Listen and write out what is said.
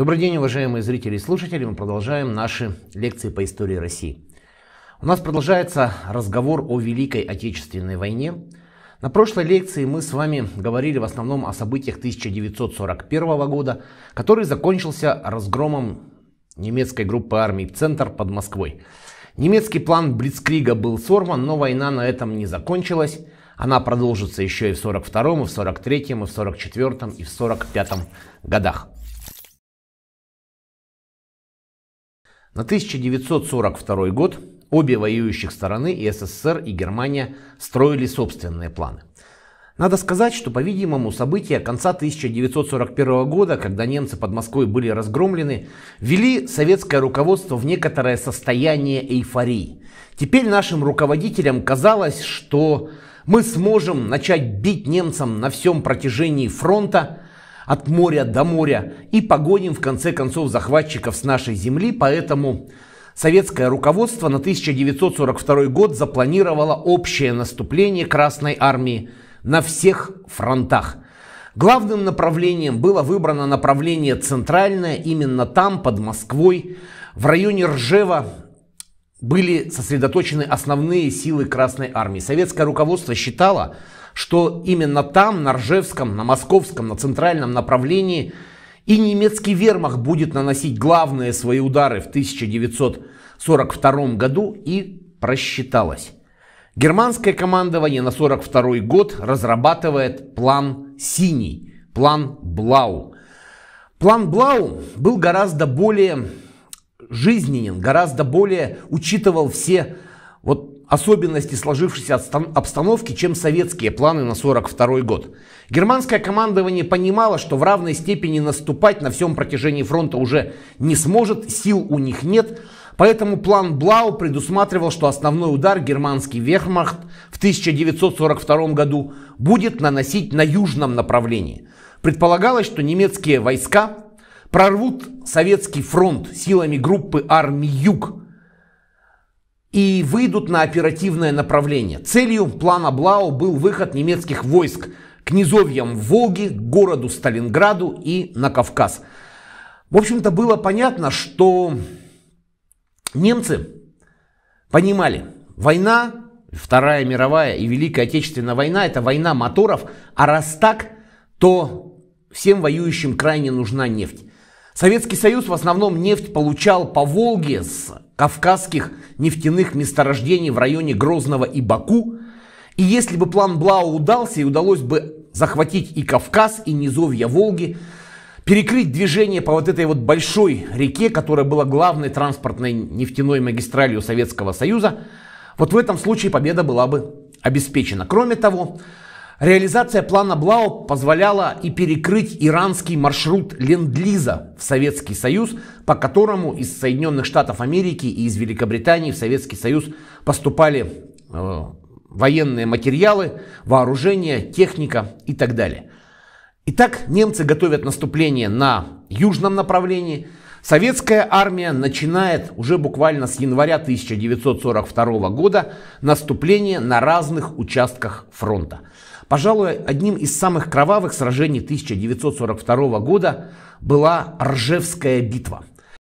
Добрый день, уважаемые зрители и слушатели. Мы продолжаем наши лекции по истории России. У нас продолжается разговор о Великой Отечественной войне. На прошлой лекции мы с вами говорили в основном о событиях 1941 года, который закончился разгромом немецкой группы армий в центр под Москвой. Немецкий план Блицкрига был сорван, но война на этом не закончилась. Она продолжится еще и в 42-м, и в 43-м, и в 44-м, и в 45-м годах. На 1942 год обе воюющих стороны, и СССР, и Германия, строили собственные планы. Надо сказать, что, по-видимому, события конца 1941 года, когда немцы под Москвой были разгромлены, ввели советское руководство в некоторое состояние эйфории. Теперь нашим руководителям казалось, что мы сможем начать бить немцам на всем протяжении фронта, от моря до моря и погоним в конце концов захватчиков с нашей земли, поэтому советское руководство на 1942 год запланировало общее наступление Красной Армии на всех фронтах. Главным направлением было выбрано направление центральное, именно там, под Москвой, в районе Ржева были сосредоточены основные силы Красной Армии. Советское руководство считало, что именно там, на Ржевском, на Московском, на Центральном направлении и немецкий вермах будет наносить главные свои удары в 1942 году и просчиталось. Германское командование на 42 год разрабатывает план «Синий», план «Блау». План «Блау» был гораздо более жизненен, гораздо более учитывал все вот особенности сложившейся обстановки, чем советские планы на 1942 год. Германское командование понимало, что в равной степени наступать на всем протяжении фронта уже не сможет, сил у них нет, поэтому план Блау предусматривал, что основной удар германский вермахт в 1942 году будет наносить на южном направлении. Предполагалось, что немецкие войска прорвут советский фронт силами группы армии «Юг» и выйдут на оперативное направление. Целью плана Блау был выход немецких войск к низовьям Волги, к городу Сталинграду и на Кавказ. В общем-то было понятно, что немцы понимали, война, Вторая мировая и Великая Отечественная война – это война моторов, а раз так, то всем воюющим крайне нужна нефть. Советский Союз в основном нефть получал по Волге с кавказских нефтяных месторождений в районе Грозного и Баку. И если бы план Блау удался и удалось бы захватить и Кавказ, и низовья Волги, перекрыть движение по вот этой вот большой реке, которая была главной транспортной нефтяной магистралью Советского Союза, вот в этом случае победа была бы обеспечена. Кроме того, Реализация плана Блау позволяла и перекрыть иранский маршрут Ленд-Лиза в Советский Союз, по которому из Соединенных Штатов Америки и из Великобритании в Советский Союз поступали э, военные материалы, вооружение, техника и так далее. Итак, немцы готовят наступление на южном направлении – Советская армия начинает уже буквально с января 1942 года наступление на разных участках фронта. Пожалуй, одним из самых кровавых сражений 1942 года была Ржевская битва –